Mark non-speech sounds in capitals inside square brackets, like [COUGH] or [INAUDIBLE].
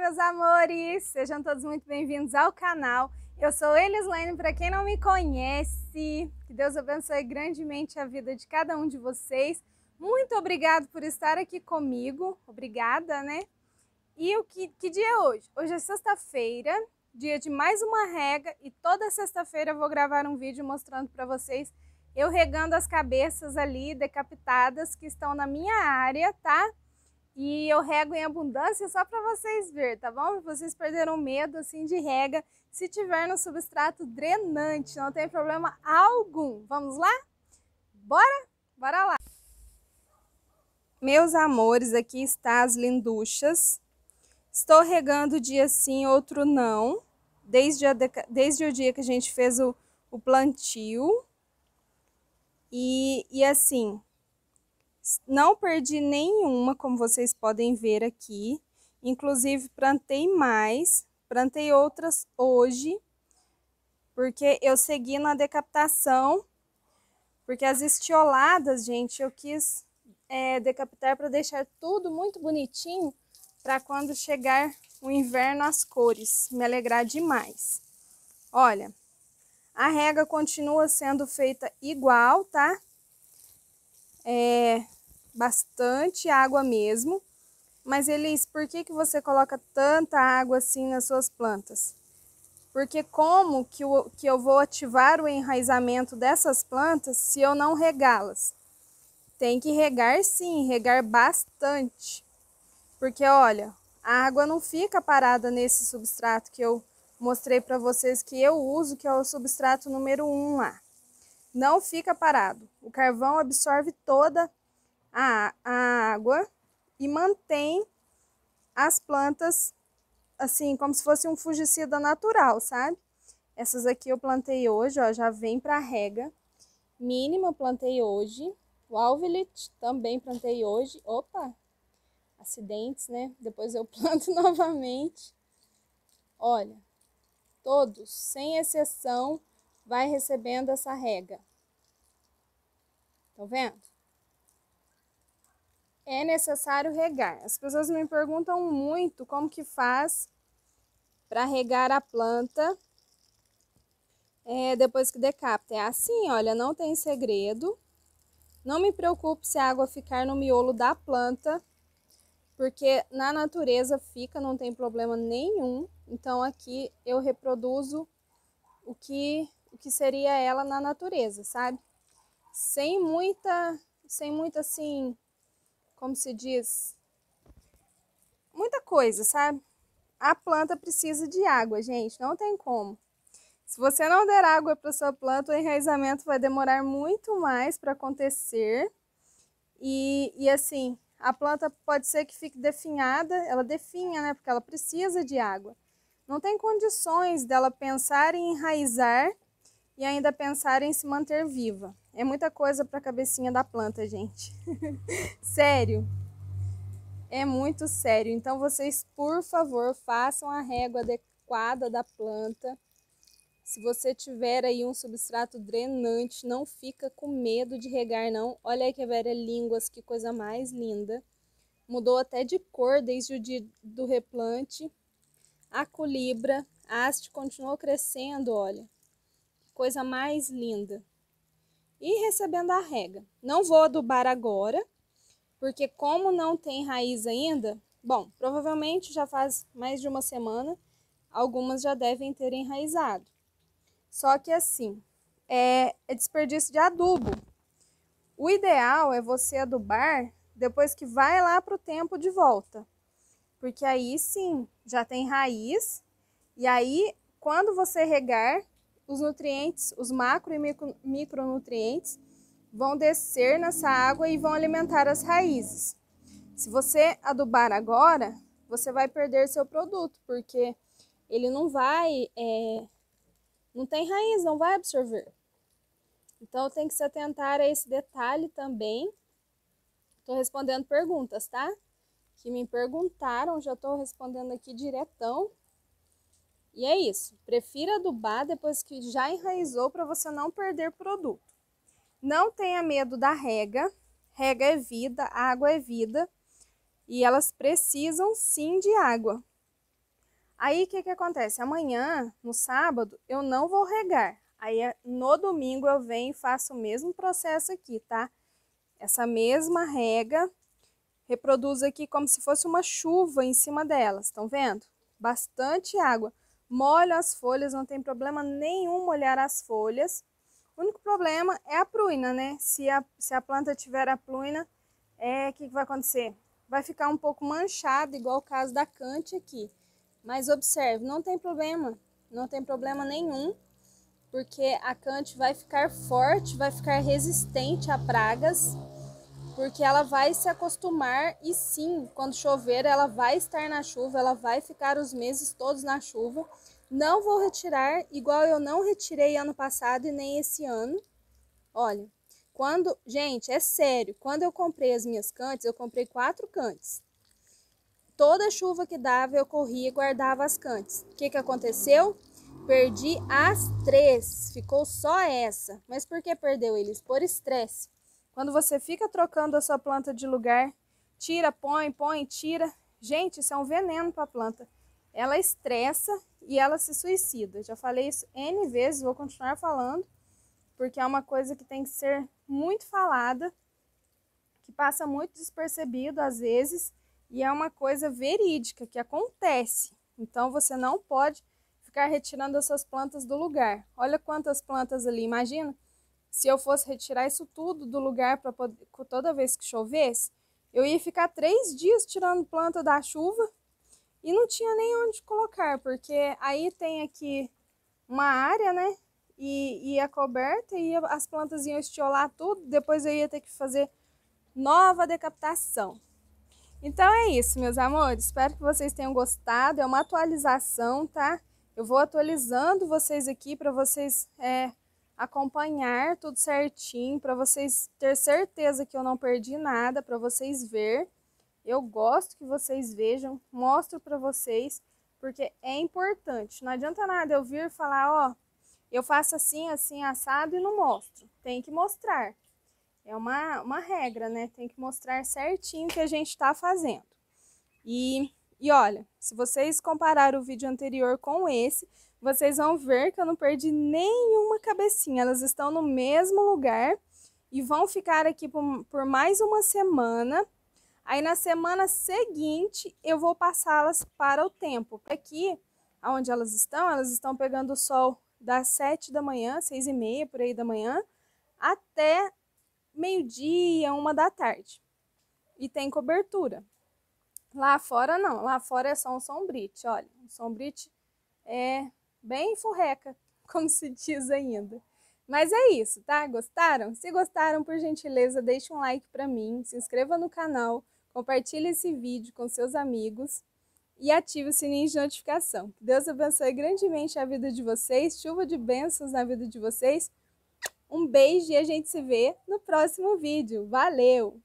meus amores! Sejam todos muito bem-vindos ao canal. Eu sou Elislane, para quem não me conhece, que Deus abençoe grandemente a vida de cada um de vocês. Muito obrigado por estar aqui comigo, obrigada, né? E o que, que dia é hoje? Hoje é sexta-feira, dia de mais uma rega e toda sexta-feira eu vou gravar um vídeo mostrando para vocês eu regando as cabeças ali decapitadas que estão na minha área, tá? E eu rego em abundância só para vocês ver, tá bom? Vocês perderam medo assim de rega se tiver no substrato drenante, não tem problema algum. Vamos lá? Bora? Bora lá! Meus amores, aqui está as linduchas. Estou regando dia sim, outro não, desde, a, desde o dia que a gente fez o, o plantio. E, e assim, não perdi nenhuma, como vocês podem ver aqui. Inclusive, plantei mais, plantei outras hoje, porque eu segui na decapitação, porque as estioladas, gente, eu quis é, decapitar para deixar tudo muito bonitinho, para quando chegar o inverno as cores, me alegrar demais. Olha, a rega continua sendo feita igual, tá? É, bastante água mesmo. Mas Elis, por que, que você coloca tanta água assim nas suas plantas? Porque como que, que eu vou ativar o enraizamento dessas plantas se eu não regá-las? Tem que regar sim, regar bastante. Porque olha, a água não fica parada nesse substrato que eu mostrei para vocês que eu uso, que é o substrato número 1 lá. Não fica parado. O carvão absorve toda a, a água e mantém as plantas assim, como se fosse um fungicida natural, sabe? Essas aqui eu plantei hoje, ó, já vem para rega. Mínima eu plantei hoje. O alvilite também plantei hoje. Opa! Acidentes, né? Depois eu [LAUGHS] planto novamente. Olha, todos, sem exceção, vai recebendo essa rega. Tá vendo? é necessário regar. As pessoas me perguntam muito como que faz para regar a planta é, depois que decapita. É assim, olha, não tem segredo. Não me preocupe se a água ficar no miolo da planta, porque na natureza fica, não tem problema nenhum. Então aqui eu reproduzo o que, o que seria ela na natureza, sabe? Sem muita, sem muita assim, como se diz, muita coisa, sabe? A planta precisa de água, gente, não tem como. Se você não der água para sua planta, o enraizamento vai demorar muito mais para acontecer. E, e assim, a planta pode ser que fique definhada, ela definha, né? Porque ela precisa de água. Não tem condições dela pensar em enraizar e ainda pensar em se manter viva. É muita coisa para a cabecinha da planta, gente. [LAUGHS] sério. É muito sério. Então vocês, por favor, façam a régua adequada da planta. Se você tiver aí um substrato drenante, não fica com medo de regar não. Olha aí que velha é línguas, que coisa mais linda. Mudou até de cor desde o dia do replante. A colibra, a haste continuou crescendo, olha coisa mais linda. E recebendo a rega. Não vou adubar agora, porque como não tem raiz ainda, bom, provavelmente já faz mais de uma semana, algumas já devem ter enraizado. Só que assim, é, é desperdício de adubo. O ideal é você adubar depois que vai lá para o tempo de volta, porque aí sim já tem raiz, e aí quando você regar, os nutrientes, os macro e micro, micronutrientes, vão descer nessa água e vão alimentar as raízes. Se você adubar agora, você vai perder seu produto, porque ele não vai, é, não tem raiz, não vai absorver. Então tem que se atentar a esse detalhe também. Estou respondendo perguntas, tá? Que me perguntaram, já estou respondendo aqui diretão. E é isso. Prefira adubar depois que já enraizou para você não perder produto. Não tenha medo da rega. Rega é vida, água é vida. E elas precisam sim de água. Aí o que, que acontece? Amanhã, no sábado, eu não vou regar. Aí é, no domingo eu venho e faço o mesmo processo aqui, tá? Essa mesma rega, reproduz aqui como se fosse uma chuva em cima delas, estão vendo? Bastante água molho as folhas, não tem problema nenhum molhar as folhas. O único problema é a pruina, né? Se a, se a planta tiver a pruina, é, o que, que vai acontecer? Vai ficar um pouco manchada, igual o caso da cante aqui. Mas observe, não tem problema, não tem problema nenhum, porque a cante vai ficar forte, vai ficar resistente a pragas porque ela vai se acostumar e sim, quando chover, ela vai estar na chuva, ela vai ficar os meses todos na chuva. Não vou retirar, igual eu não retirei ano passado e nem esse ano. Olha, quando, gente, é sério, quando eu comprei as minhas cantes, eu comprei quatro cantes. Toda chuva que dava, eu corria e guardava as cantes. O que, que aconteceu? Perdi as três, ficou só essa. Mas por que perdeu eles? Por estresse. Quando você fica trocando a sua planta de lugar, tira, põe, põe, tira. Gente, isso é um veneno para a planta. Ela estressa e ela se suicida. Eu já falei isso N vezes, vou continuar falando, porque é uma coisa que tem que ser muito falada, que passa muito despercebido às vezes, e é uma coisa verídica que acontece. Então você não pode ficar retirando as suas plantas do lugar. Olha quantas plantas ali, imagina se eu fosse retirar isso tudo do lugar para toda vez que chovesse, eu ia ficar três dias tirando planta da chuva e não tinha nem onde colocar, porque aí tem aqui uma área, né? E ia coberta e as plantas iam estiolar tudo, depois eu ia ter que fazer nova decapitação. Então é isso, meus amores. Espero que vocês tenham gostado. É uma atualização, tá? Eu vou atualizando vocês aqui para vocês é, acompanhar tudo certinho para vocês ter certeza que eu não perdi nada, para vocês ver. Eu gosto que vocês vejam, mostro para vocês, porque é importante. Não adianta nada eu vir falar, ó, eu faço assim, assim, assado e não mostro. Tem que mostrar. É uma, uma regra, né? Tem que mostrar certinho o que a gente está fazendo. E, e olha, se vocês comparar o vídeo anterior com esse, vocês vão ver que eu não perdi nenhuma cabecinha. Elas estão no mesmo lugar e vão ficar aqui por, por mais uma semana. Aí na semana seguinte eu vou passá-las para o tempo. Aqui, onde elas estão, elas estão pegando o sol das 7 da manhã, 6 e meia por aí da manhã, até meio-dia, uma da tarde. E tem cobertura. Lá fora não, lá fora é só um sombrite, olha. Um sombrite é bem furreca, [LAUGHS] como se diz ainda. Mas é isso, tá? Gostaram? Se gostaram, por gentileza, deixe um like para mim, se inscreva no canal, compartilhe esse vídeo com seus amigos e ative o sininho de notificação. Que Deus abençoe grandemente a vida de vocês, chuva de bênçãos na vida de vocês. Um beijo e a gente se vê no próximo vídeo. Valeu!